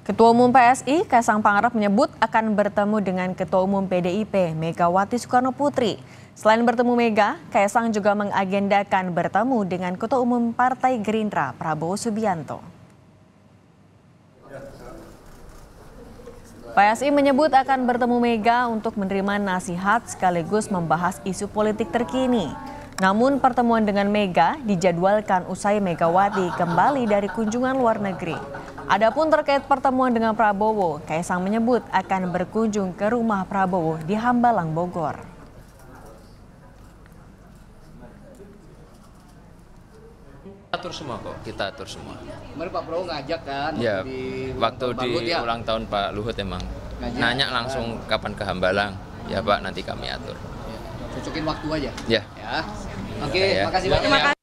Ketua Umum PSI Kaisang Pangarep menyebut akan bertemu dengan Ketua Umum PDIP Megawati Soekarno Putri. Selain bertemu Mega, Kaisang juga mengagendakan bertemu dengan Ketua Umum Partai Gerindra Prabowo Subianto. PSI menyebut akan bertemu Mega untuk menerima nasihat sekaligus membahas isu politik terkini. Namun pertemuan dengan Mega dijadwalkan usai Megawati kembali dari kunjungan luar negeri. Adapun terkait pertemuan dengan Prabowo, Kaisang menyebut akan berkunjung ke rumah Prabowo di Hambalang, Bogor. atur semua kok kita atur semua Mereka Pak Prabowo ngajak kan ya, di waktu di ya? ulang tahun Pak Luhut emang ngajak. nanya langsung kapan ke Hambalang ya Pak nanti kami atur ya, cocokin waktu aja ya, ya. oke okay, ya. makasih banyak ya.